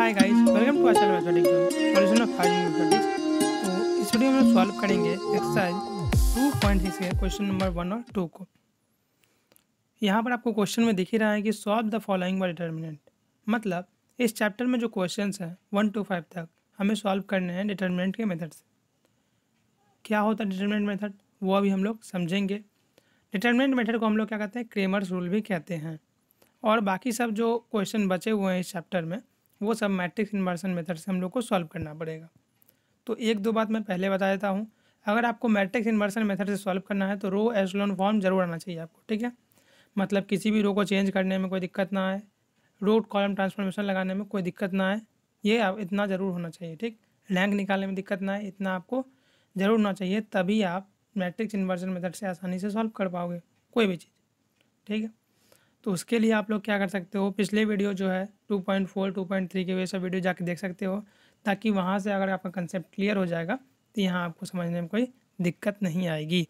hi guys welcome to Aachal mathematics solution of high mathematics तो इस video में solve करेंगे एक्सरसाइज 2.6 के क्वेश्चन नंबर वन और टू को यहां पर आपको क्वेश्चन में दिख ही रहा है कि solve the following by determinant मतलब इस चैप्टर में जो क्वेश्चंस हैं वन टू फाइव तक हमें सॉल्व करने हैं डिटर्मिनेंट के मेथड से क्या होता है डिटर्मिनेंट मेथड वो अभी हम लोग समझेंगे डिटर्मिनेंट मेथड को हम लोग क्या कहते हैं क्रेमर्स रूल भी कहते हैं और बाकी सब जो क्वेश्चन बचे हुए हैं इस चैप्टर में वो सब मैट्रिक्स इन्वर्सन मेथड से हम लोग को सॉल्व करना पड़ेगा तो एक दो बात मैं पहले बता देता हूँ अगर आपको मैट्रिक्स इन्वर्सन मेथड से सॉल्व करना है तो रो एसलोन फॉर्म जरूर आना चाहिए आपको ठीक है मतलब किसी भी रो को चेंज करने में कोई दिक्कत ना आए रोड कॉलम ट्रांसफॉर्मेशन लगाने में कोई दिक्कत ना आए ये आप इतना ज़रूर होना चाहिए ठीक रैंक निकालने में दिक्कत ना आए इतना आपको ज़रूर होना चाहिए तभी आप मैट्रिक्स इन्वर्सन मेथड से आसानी से सॉल्व कर पाओगे कोई भी चीज़ ठीक है तो उसके लिए आप लोग क्या कर सकते हो पिछले वीडियो जो है two point four two point three के वजह वीडियो जाके देख सकते हो ताकि वहाँ से अगर आपका कंसेप्ट क्लियर हो जाएगा तो यहाँ आपको समझने में कोई दिक्कत नहीं आएगी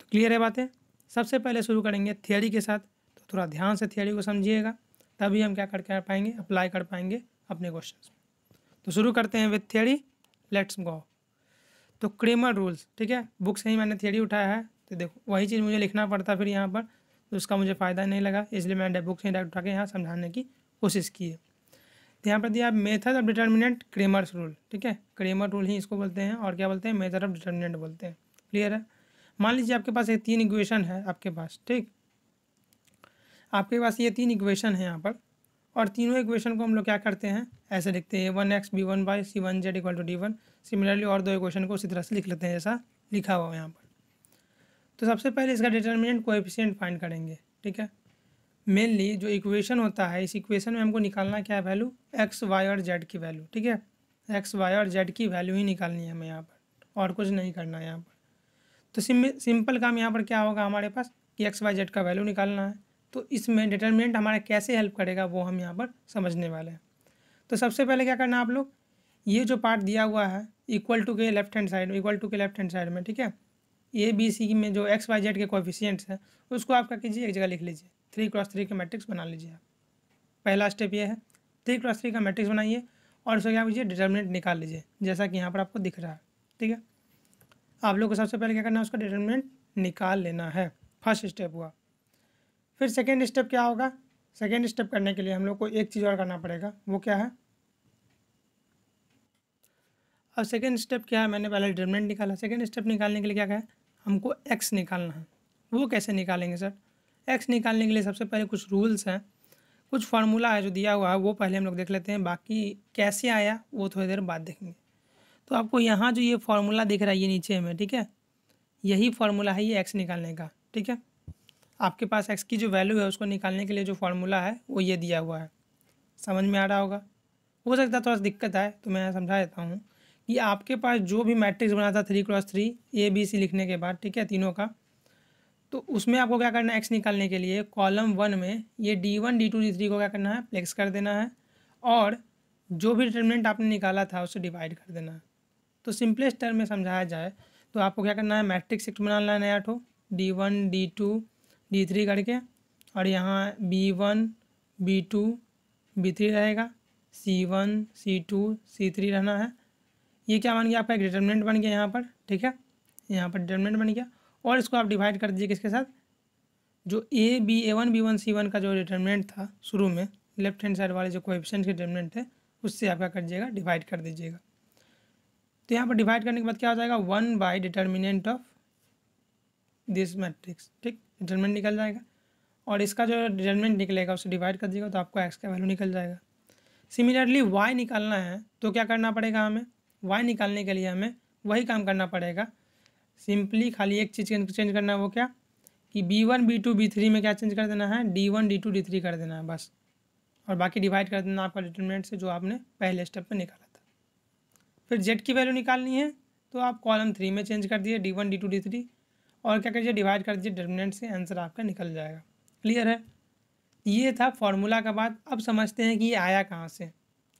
तो क्लियर है बातें सबसे पहले शुरू करेंगे थियोरी के साथ तो थोड़ा ध्यान से थियोरी को समझिएगा तभी हम क्या कर कर पाएंगे अप्लाई कर पाएंगे अपने क्वेश्चन तो शुरू करते हैं विथ थियोरी लेट्स गो तो क्रेमर रूल्स ठीक है बुक से ही मैंने थियोरी उठाया है तो देखो वही चीज़ मुझे लिखना पड़ता फिर यहाँ पर तो उसका मुझे फ़ायदा नहीं लगा इसलिए मैंने बुक से डायरेक्ट उठा के यहाँ समझाने की कोशिश की है यहाँ पर दिया method of determinant Cramer's rule ठीक है क्रेमर रूल ही इसको बोलते हैं और क्या बोलते हैं मेथड ऑफ डिटर्मिनेंट बोलते हैं क्लियर है मान लीजिए आपके पास ये तीन इक्वेशन है आपके पास ठीक आपके पास ये तीन इक्वेशन है यहाँ पर और तीनों इक्वेशन को हम लोग क्या करते हैं ऐसे लिखते हैं a one x b one y c one z equal to d one similarly और दो इक्वेशन को उसी तरह से लिख लेते हैं जैसा लिखा हुआ है यहाँ पर तो सबसे पहले इसका डिटर्मिनेंट कोएफिशिएंट फाइंड करेंगे ठीक है मेनली जो इक्वेशन होता है इस इक्वेशन में हमको निकालना क्या है वैल्यू एक्स वाई और जेड की वैल्यू ठीक है एक्स वाई और जेड की वैल्यू ही निकालनी है हमें यहाँ पर और कुछ नहीं करना है यहाँ पर तो सिम सिंपल काम यहाँ पर क्या होगा हमारे पास कि एक्स वाई जेड का वैल्यू निकालना है तो इसमें डिटर्मिनेंट हमारा कैसे हेल्प करेगा वो हम यहाँ पर समझने वाले हैं तो सबसे पहले क्या करना आप लोग ये जो पार्ट दिया हुआ है इक्वल टू के लेफ्ट हैंड साइड में इक्वल टू के लेफ्ट हैंड साइड में ठीक है ए बी सी में जो एक्स वाई जेड के कोफिशियंट्स हैं उसको आप क्या कीजिए एक जगह लिख लीजिए थ्री क्रॉस थ्री का मैट्रिक्स बना लीजिए आप पहला स्टेप ये है थ्री क्रॉस थ्री का मैट्रिक्स बनाइए और उसको क्या कीजिए डिटर्मिनेंट निकाल लीजिए जैसा कि यहाँ पर आपको दिख रहा है ठीक है आप लोग को सबसे पहले क्या करना है उसका डिटर्मिनेंट निकाल लेना है फर्स्ट स्टेप हुआ फिर सेकेंड स्टेप क्या होगा सेकेंड स्टेप करने के लिए हम लोग को एक चीज़ और करना पड़ेगा वो क्या है अब सेकेंड स्टेप क्या है मैंने पहले डिटर्मिनेंट निकाला सेकेंड स्टेप निकालने के लिए क्या क्या है हमको एक्स निकालना है वो कैसे निकालेंगे सर एक्स निकालने के लिए सबसे पहले कुछ रूल्स हैं कुछ फार्मूला है जो दिया हुआ है वो पहले हम लोग देख लेते हैं बाकी कैसे आया वो थोड़ी देर बाद देखेंगे तो आपको यहाँ जो ये फार्मूला दिख रहा है ये नीचे हमें ठीक है यही फार्मूला है ये एक्स निकालने का ठीक है आपके पास एक्स की जो वैल्यू है उसको निकालने के लिए जो फार्मूला है वो ये दिया हुआ है समझ में आ रहा होगा हो सकता है थोड़ा सा दिक्कत आए तो मैं समझा देता हूँ ये आपके पास जो भी मैट्रिक्स बना था three cross three a b c लिखने के बाद ठीक है तीनों का तो उसमें आपको क्या करना है एक्स निकालने के लिए कॉलम वन में ये d one d two d three को क्या करना है प्लेक्स कर देना है और जो भी डिटर्मिनेंट आपने निकाला था उसे डिवाइड कर देना है तो सिंपलेस्ट टर्म में समझाया जाए तो आपको क्या करना है मैट्रिक्स एक बनाना है नया ठो d one d two d three करके और यहाँ b one b two b three रहेगा c one c two c three रहना है ये क्या बन गया आपका एक डिटर्मिनेंट बन गया यहाँ पर ठीक है यहाँ पर डिटर्मिनेंट बन गया और इसको आप डिवाइड कर दीजिए किसके साथ जो a b a one b one c one का जो डिटर्मिनेंट था शुरू में लेफ्ट हैंड साइड वाले जो कोएफिशिएंट के डिटर्मिनेंट थे उससे आप क्या कर दीजिएगा डिवाइड कर दीजिएगा तो यहाँ पर डिवाइड करने के बाद क्या हो जाएगा one by determinant of this matrix ठीक डिटर्मिनेंट निकल जाएगा और इसका जो डिटर्मिनेंट निकलेगा उसे डिवाइड कर दीजिएगा तो आपको एक्स का वैल्यू निकल जाएगा सिमिलरली वाई निकालना है तो क्या करना पड़ेगा हमें वाई निकालने के लिए हमें वही काम करना पड़ेगा सिंपली खाली एक चीज़ चेंज करना है वो क्या कि b one b two b three में क्या चेंज कर देना है d one d two d three कर देना है बस और बाकी डिवाइड कर देना आपका डिटर्मिनेंट से जो आपने पहले स्टेप में निकाला था फिर जेड की वैल्यू निकालनी है तो आप कॉलम थ्री में चेंज कर दिए d one d two d three और क्या करिए डिवाइड कर दीजिए डिटर्मिनेंट से आंसर आपका निकल जाएगा क्लियर है ये था फॉर्मूला का बात अब समझते हैं कि ये आया कहाँ से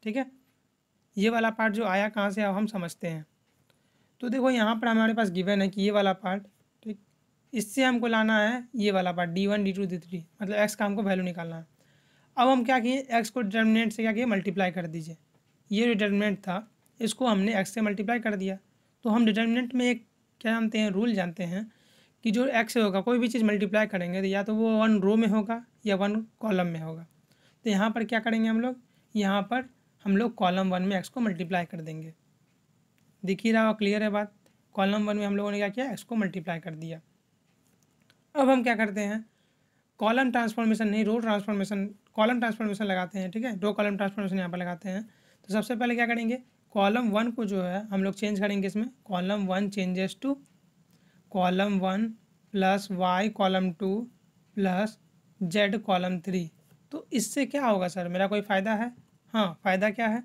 ठीक है ये वाला पार्ट जो आया कहाँ से अब हम समझते हैं तो देखो यहाँ पर हमारे पास गिवन है कि ये वाला पार्ट ठीक इससे हमको लाना है ये वाला part d one d two d three मतलब एक्स का हमको वैल्यू निकालना है अब हम क्या किए एक्स को डिटर्मिनेंट से क्या किए मल्टीप्लाई कर दीजिए ये डिटर्मिनेंट था इसको हमने एक्स से मल्टीप्लाई कर दिया तो हम डिटर्मिनेंट में एक क्या जानते हैं रूल जानते हैं कि जो एक्स होगा कोई भी चीज़ मल्टीप्लाई करेंगे तो या तो वो वन रो में होगा या वन कॉलम में होगा तो यहाँ पर क्या करेंगे हम लोग यहाँ पर हम लोग कॉलम वन में एक्स को मल्टीप्लाई कर देंगे दिख ही रहा हो क्लियर है बात कॉलम वन में हम लोगों ने क्या किया एक्स को मल्टीप्लाई कर दिया अब हम क्या करते हैं कॉलम ट्रांसफॉर्मेशन नहीं रो ट्रांसफॉर्मेशन कॉलम ट्रांसफॉर्मेशन लगाते हैं ठीक है रो कॉलम ट्रांसफॉर्मेशन यहाँ पर लगाते हैं तो सबसे पहले क्या करेंगे कॉलम वन को जो है हम लोग चेंज करेंगे इसमें column one changes to column one plus y column two plus z column three तो इससे क्या होगा सर मेरा कोई फ़ायदा है हाँ फ़ायदा क्या है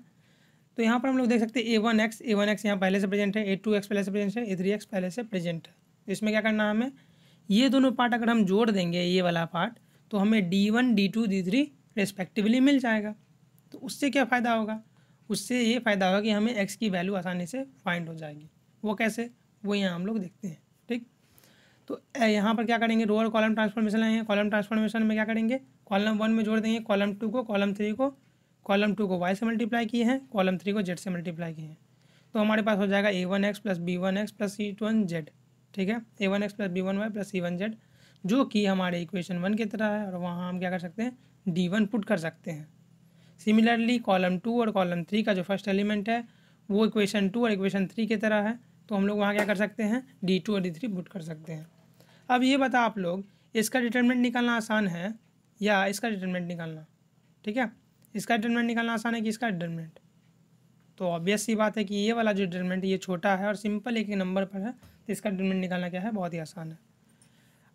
तो यहाँ पर हम लोग देख सकते हैं a one x a one x यहाँ पहले से प्रेजेंट है ए टू एक्स पहले से प्रेजेंट है ए थ्री एक्स पहले से प्रेजेंट है तो इसमें क्या करना है हमें ये दोनों पार्ट अगर हम जोड़ देंगे ये वाला पार्ट तो हमें d one d two d three respectively मिल जाएगा तो उससे क्या फ़ायदा होगा उससे ये फ़ायदा होगा कि हमें एक्स की वैल्यू आसानी से फाइंड हो जाएगी वो कैसे वो यहाँ हम लोग देखते हैं ठीक तो यहाँ पर क्या करेंगे रो और कॉलम ट्रांसफॉर्मेशन आएंगे कॉलम ट्रांसफॉर्मेशन में क्या करेंगे कॉलम वन में जोड़ देंगे कॉलम टू को कॉलम थ्री को कॉलम टू को वाई से मल्टीप्लाई किए हैं कॉलम थ्री को जेड से मल्टीप्लाई किए हैं तो हमारे पास हो जाएगा A one x plus B one x plus C one Z ठीक है A one x plus B one Y plus C one Z जो कि हमारे इक्वेशन वन की तरह है और वहाँ हम क्या कर सकते हैं डी वन पुट कर सकते हैं सिमिलरली कॉलम टू और कॉलम थ्री का जो फर्स्ट एलिमेंट है वो इक्वेशन टू और इक्वेशन थ्री की तरह है तो हम लोग वहाँ क्या कर सकते हैं डी टू और डी थ्री पुट कर सकते हैं अब ये बता आप लोग इसका डिटर्मेंट निकालना आसान है या इसका डिटर्मेंट निकालना ठीक है इसका डिटर्मेंट निकालना आसान है कि इसका डिटर्मेंट तो ऑब्वियस सी बात है कि ये वाला जो डिटर्मेंट ये छोटा है और सिंपल एक नंबर पर है तो इसका डिटर्मेंट निकालना क्या है बहुत ही आसान है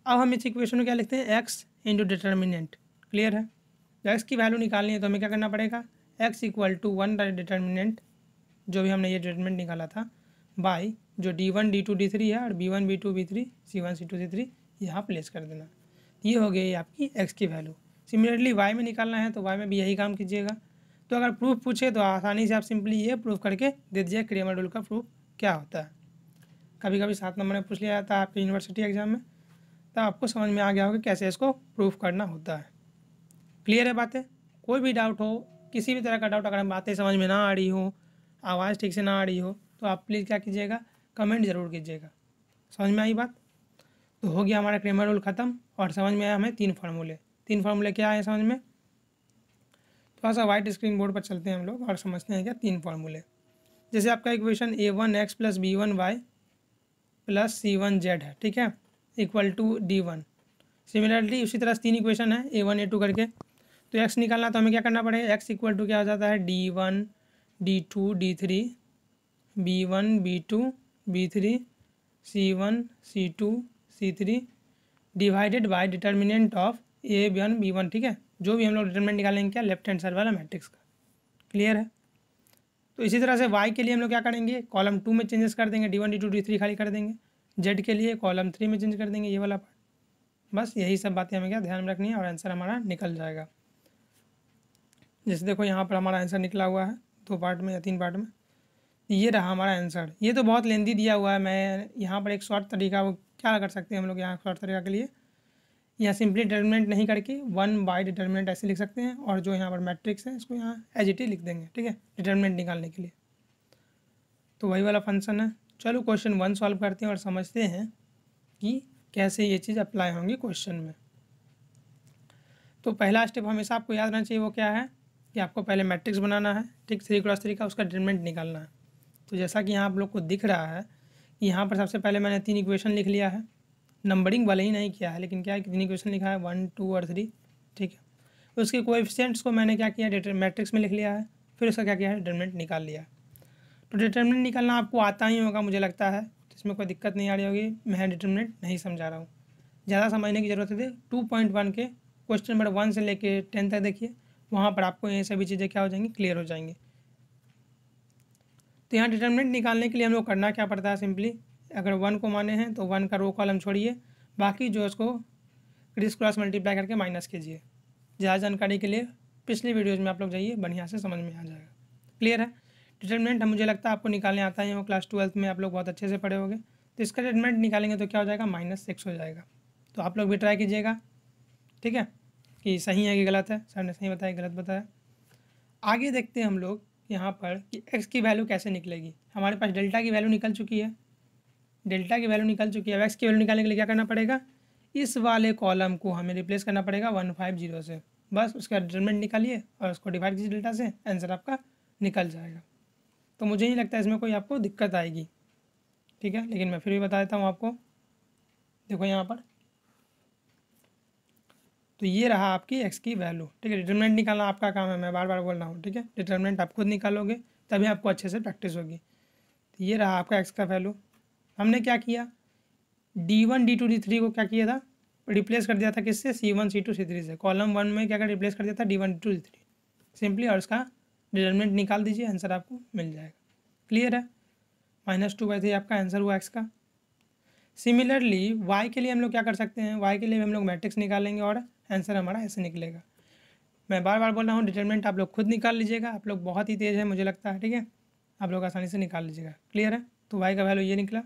अब हम इस इक्वेशन में क्या लिखते हैं एक्स इंटू डिटर्मिनेंट क्लियर है तो एक्स की वैल्यू निकालनी है तो हमें क्या करना पड़ेगा x equal to one determinant जो भी हमने ये डिटर्मिनेंट निकाला था बाई जो d one d two d three है और b one b two b three c one c two c three यहाँ प्लेस कर देना ये हो गई आपकी एक्स की वैल्यू सिमिलरली वाई में निकालना है तो वाई में भी यही काम कीजिएगा तो अगर प्रूफ पूछे तो आसानी से आप सिंपली ये प्रूफ करके दे दीजिए क्रेमर रूल का प्रूफ क्या होता है कभी कभी सात नंबर में पूछ लिया जाता है आपके यूनिवर्सिटी एग्जाम में तो आपको समझ में आ गया होगा कैसे इसको प्रूफ करना होता है क्लियर है बातें कोई भी डाउट हो किसी भी तरह का डाउट अगर हम बातें समझ में ना आ रही हो आवाज़ ठीक से ना आ रही हो तो आप प्लीज़ क्या कीजिएगा कमेंट ज़रूर कीजिएगा समझ में आई बात तो हो गया हमारा क्रेमर रूल ख़त्म और समझ में आया हमें तीन फार्मूले तीन फार्मूले क्या आए समझ में थोड़ा सा वाइट स्क्रीन बोर्ड पर चलते हैं हम लोग और समझते हैं क्या तीन फार्मूले जैसे आपका equation a one x plus B one Y plus C one z है ठीक है equal to d one similarly उसी तरह तीन इक्वेशन है ए वन ए टू करके तो एक्स निकालना तो हमें क्या करना पड़ेगा एक्स इक्वल टू क्या हो जाता है d one d two d three b one b two b three c one c two c three divided by determinant of a b one b one ठीक है जो भी हम लोग डिटर्मेंट निकालेंगे क्या लेफ्ट हैंड साइड वाला matrix का क्लियर है तो इसी तरह से वाई के लिए हम लोग क्या करेंगे कॉलम टू में चेंजेस कर देंगे d one d two d three खाली कर देंगे जेड के लिए कॉलम थ्री में चेंज कर देंगे ये वाला पार्ट बस यही सब बातें हमें क्या ध्यान में रखनी है और आंसर हमारा निकल जाएगा जैसे देखो यहाँ पर हमारा आंसर निकला हुआ है दो पार्ट में या तीन पार्ट में ये रहा हमारा आंसर ये तो बहुत लेंदी दिया हुआ है मैं यहाँ पर एक शॉर्ट तरीका वो क्या कर सकते हैं हम लोग यहाँ शॉर्ट तरीका के लिए या सिंपली डिटर्मिनेंट नहीं करके वन बाई डिटर्मिनेंट ऐसे लिख सकते हैं और जो यहाँ पर मैट्रिक्स है इसको यहाँ एज इट ही लिख देंगे ठीक है डिटर्मिनेंट निकालने के लिए तो वही वाला फंक्शन है चलो क्वेश्चन वन सॉल्व करते हैं और समझते हैं कि कैसे ये चीज़ अप्लाई होंगी क्वेश्चन में तो पहला स्टेप हमेशा आपको याद रहना चाहिए वो क्या है कि आपको पहले मैट्रिक्स बनाना है ठीक थ्री क्रॉस थ्री का उसका डिटर्मेंट निकालना है तो जैसा कि यहाँ आप लोग को दिख रहा है यहाँ पर सबसे पहले मैंने तीन इक्वेशन लिख लिया है नंबरिंग वाले ही नहीं किया है लेकिन क्या है कितनी क्वेश्चन लिखा है वन टू और थ्री ठीक है उसके कोएफिशिएंट्स को मैंने क्या किया डेटर मैट्रिक्स में लिख लिया है फिर उसका क्या किया है डिटर्मेंट निकाल लिया तो डिटर्मेंट निकालना आपको आता ही होगा मुझे लगता है तो इसमें कोई दिक्कत नहीं आ रही होगी मैं डिटर्मिनेंट नहीं समझा रहा हूँ ज़्यादा समझने की ज़रूरत है टू पॉइंट वन के क्वेश्चन नंबर वन से लेके टेन तक देखिए वहाँ पर आपको ये सभी चीज़ें क्या हो जाएंगी क्लियर हो जाएंगी तो यहाँ डिटर्मिनेंट निकालने के लिए हम लोग करना क्या पड़ता है सिंपली अगर वन को माने हैं तो वन का रो कॉलम छोड़िए बाकी जो उसको क्रिस क्रॉस मल्टीप्लाई करके माइनस कीजिए ज़्यादा जानकारी के लिए पिछली वीडियोज़ में आप लोग जाइए बढ़िया से समझ में आ जाएगा क्लियर है डिटर्मिनेंट मुझे लगता है आपको निकालने आता है वो क्लास ट्वेल्थ में आप लोग बहुत अच्छे से पढ़े होंगे तो इसका डिटर्मिनेंट निकालेंगे तो क्या हो जाएगा माइनस सिक्स हो जाएगा तो आप लोग भी ट्राई कीजिएगा ठीक है कि सही है कि गलत है सर ने सही बताया गलत बताया आगे देखते हैं हम लोग यहाँ पर कि एक्स की वैल्यू कैसे निकलेगी हमारे पास डेल्टा की वैल्यू निकल चुकी है डेल्टा की वैल्यू निकल चुकी है अब एक्स की वैल्यू निकालने के लिए क्या करना पड़ेगा इस वाले कॉलम को हमें रिप्लेस करना पड़ेगा वन फाइव जीरो से बस उसका डिटर्मेंट निकालिए और उसको डिवाइड कीजिए डेल्टा से आंसर आपका निकल जाएगा तो मुझे नहीं लगता इसमें कोई आपको दिक्कत आएगी ठीक है लेकिन मैं फिर भी बता देता हूँ आपको देखो यहाँ पर तो ये रहा आपकी एक्स की वैल्यू ठीक है डिटर्मिनेंट निकालना आपका काम है मैं बार बार बोल रहा हूँ ठीक है डिटर्मिनेंट आप खुद निकालोगे तभी आपको अच्छे से प्रैक्टिस होगी तो ये रहा आपका एक्स का वैल्यू हमने क्या किया d one d two d three को क्या किया था रिप्लेस कर दिया था किससे c one c two c three से कॉलम वन में क्या क्या रिप्लेस कर दिया था d one d two d three simply और उसका डिटर्मेंट निकाल दीजिए आंसर आपको मिल जाएगा क्लियर है माइनस टू बाई थ्री आपका आंसर हुआ एक्स का सिमिलरली वाई के लिए हम लोग क्या कर सकते हैं वाई के लिए हम लोग मैट्रिक्स निकालेंगे और आंसर हमारा ऐसे निकलेगा मैं बार बार बोल रहा हूँ डिटर्मेंट आप लोग खुद निकाल लीजिएगा आप लोग बहुत ही तेज़ है मुझे लगता है ठीक है आप लोग आसानी से निकाल लीजिएगा क्लियर है तो वाई का वैल्यू ये निकला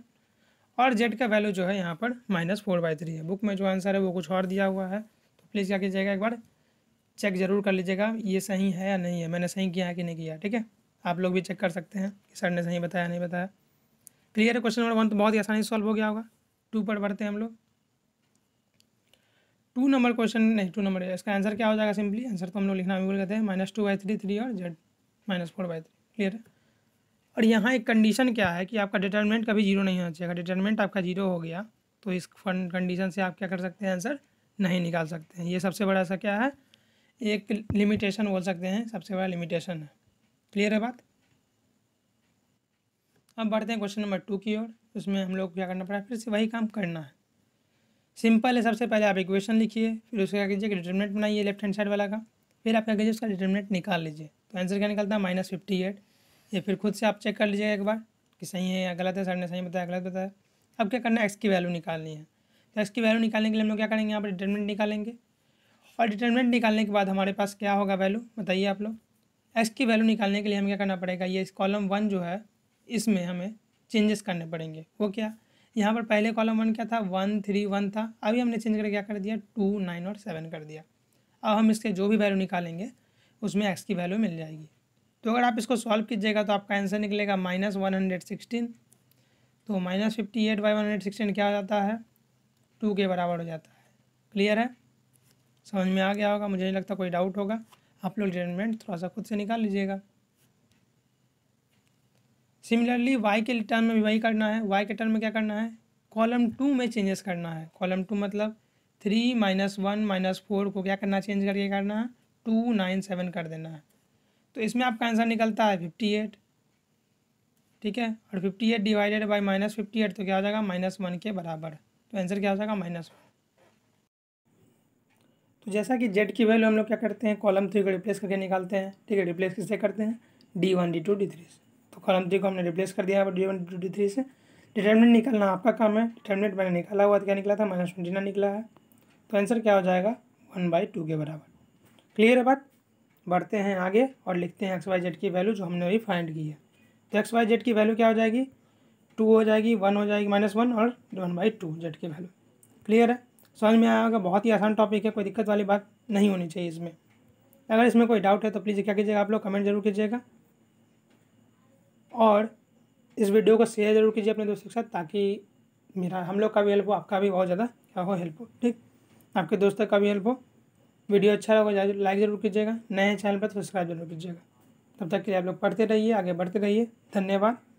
और जेड का वैल्यू जो है यहाँ पर माइनस फोर बाई थ्री है बुक में जो आंसर है वो कुछ और दिया हुआ है तो प्लीज़ क्या कीजिएगा एक बार चेक ज़रूर कर लीजिएगा ये सही है या नहीं है मैंने सही किया है कि नहीं किया ठीक है आप लोग भी चेक कर सकते हैं कि सर ने सही बताया नहीं बताया क्लियर है क्वेश्चन नंबर वन तो बहुत ही आसानी से सॉल्व हो गया होगा टू पर बढ़ते हैं हम लोग टू नंबर क्वेश्चन नहीं टू नंबर इसका आंसर क्या हो जाएगा सिंपली आंसर तो हम लोग लिखना भी भूल गए थे minus two by three three और z minus four by three clear है और यहाँ एक कंडीशन क्या है कि आपका डिटर्मेंट कभी जीरो नहीं होना चाहिए अगर डिटर्मेंट आपका जीरो हो गया तो इस कंडीशन से आप क्या कर सकते हैं आंसर नहीं निकाल सकते हैं ये सबसे बड़ा सा क्या है एक लिमिटेशन बोल सकते हैं सबसे बड़ा लिमिटेशन है क्लियर है बात अब बढ़ते हैं क्वेश्चन नंबर टू की ओर उसमें हम लोग क्या करना पड़ा फिर से वही काम करना है सिंपल है सबसे पहले आप इक्वेशन लिखिए फिर उसका क्या कीजिए डिटर्मिनेट बनाइए लेफ्ट हैंड साइड वाला का फिर आप क्या कीजिए उसका डिटर्मिनेट निकाल लीजिए तो आंसर क्या निकलता है माइनस फिफ्टी एट या फिर खुद से आप चेक कर लीजिएगा एक बार कि सही है या गलत है सर ने सही बताया गलत बताया अब क्या करना है एक्स की वैल्यू निकालनी है तो एक्स की वैल्यू निकालने के लिए हम लोग क्या करेंगे यहाँ पर डिटर्मेंट निकालेंगे और डिटर्मेंट निकालने के बाद हमारे पास क्या होगा वैल्यू बताइए आप लोग एक्स की वैल्यू निकालने के लिए हमें क्या करना पड़ेगा ये इस कॉलम वन जो है इसमें हमें चेंजेस करने पड़ेंगे वो क्या यहाँ पर पहले कॉलम वन क्या था वन थ्री वन था अभी हमने चेंज करके क्या कर दिया टू नाइन और सेवन कर दिया अब हम इसके जो भी वैल्यू निकालेंगे उसमें एक्स की वैल्यू मिल जाएगी तो अगर आप इसको सॉल्व कीजिएगा तो आपका आंसर निकलेगा माइनस वन हंड्रेड सिक्सटीन तो minus fifty eight by one hundred sixteen क्या हो जाता है टू के बराबर हो जाता है क्लियर है समझ में आ गया होगा मुझे नहीं लगता कोई डाउट होगा आप लोग रिटेनमेंट थोड़ा सा खुद से निकाल लीजिएगा सिमिलरली वाई के टर्म में भी वही करना है वाई के टर्म में क्या करना है कॉलम टू में चेंजेस करना है कॉलम टू मतलब three minus one minus four को क्या करना चेंज करके करना है टू नाइन सेवन कर देना है तो इसमें आपका आंसर निकलता है फिफ्टी एट ठीक है और fifty eight divided by minus fifty eight तो क्या हो जाएगा माइनस वन के बराबर तो आंसर क्या हो जाएगा माइनस वन तो जैसा कि जेड की वैल्यू हम लोग क्या करते हैं कॉलम थ्री को रिप्लेस करके निकालते हैं ठीक है रिप्लेस किससे करते हैं d one d two d three से तो कॉलम थ्री को हमने रिप्लेस कर दिया d one d two d three से डिटर्मिनेंट निकालना आपका काम है डिटर्मिनेंट मैंने निकाला हुआ तो क्या निकला था माइनस ट्वेंटी ना निकला है तो आंसर क्या हो जाएगा वन बाई टू के बराबर क्लियर है बात बढ़ते हैं आगे और लिखते हैं एक्स वाई जेड की वैल्यू जो हमने अभी फाइंड की है तो एक्स वाई जेड की वैल्यू क्या हो जाएगी टू हो जाएगी वन हो जाएगी माइनस वन और वन बाई टू जेड की वैल्यू क्लियर है समझ में आया होगा बहुत ही आसान टॉपिक है कोई दिक्कत वाली बात नहीं होनी चाहिए इसमें अगर इसमें कोई डाउट है तो प्लीज़ क्या कीजिएगा आप लोग कमेंट जरूर कीजिएगा और इस वीडियो को शेयर जरूर कीजिए अपने दोस्तों के साथ ताकि मेरा हम लोग का भी हेल्प हो आपका भी बहुत ज़्यादा क्या हो हेल्प हो ठीक आपके दोस्तों का भी हेल्प हो वीडियो अच्छा लगा तो लाइक जरूर कीजिएगा नए चैनल पर तो सब्सक्राइब जरूर कीजिएगा तब तक के लिए आप लोग पढ़ते रहिए आगे बढ़ते रहिए धन्यवाद